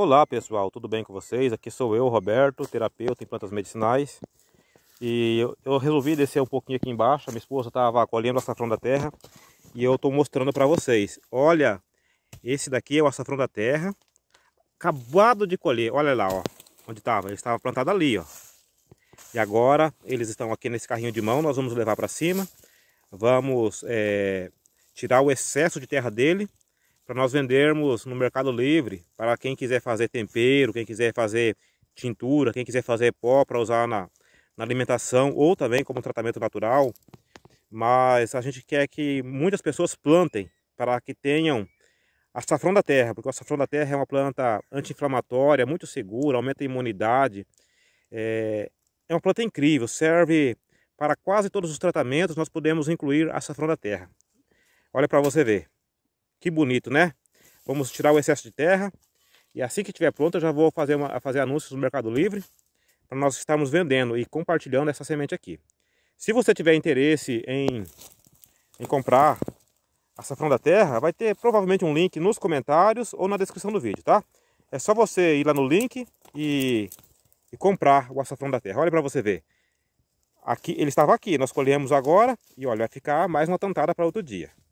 Olá pessoal, tudo bem com vocês? Aqui sou eu, Roberto, terapeuta em plantas medicinais. E eu, eu resolvi descer um pouquinho aqui embaixo. A minha esposa estava colhendo açafrão da terra e eu estou mostrando para vocês. Olha, esse daqui é o açafrão da terra, acabado de colher. Olha lá, ó, onde estava. Ele estava plantado ali, ó. E agora eles estão aqui nesse carrinho de mão. Nós vamos levar para cima. Vamos é, tirar o excesso de terra dele para nós vendermos no Mercado Livre, para quem quiser fazer tempero, quem quiser fazer tintura, quem quiser fazer pó para usar na, na alimentação ou também como tratamento natural. Mas a gente quer que muitas pessoas plantem para que tenham a açafrão da terra, porque o açafrão da terra é uma planta anti-inflamatória, muito segura, aumenta a imunidade. É, é uma planta incrível, serve para quase todos os tratamentos, nós podemos incluir açafrão da terra. Olha para você ver. Que bonito, né? Vamos tirar o excesso de terra. E assim que estiver pronta eu já vou fazer, uma, fazer anúncios no Mercado Livre para nós estarmos vendendo e compartilhando essa semente aqui. Se você tiver interesse em, em comprar açafrão da terra, vai ter provavelmente um link nos comentários ou na descrição do vídeo, tá? É só você ir lá no link e, e comprar o açafrão da terra. Olha para você ver. Aqui, ele estava aqui, nós colhemos agora e olha, vai ficar mais uma tantada para outro dia.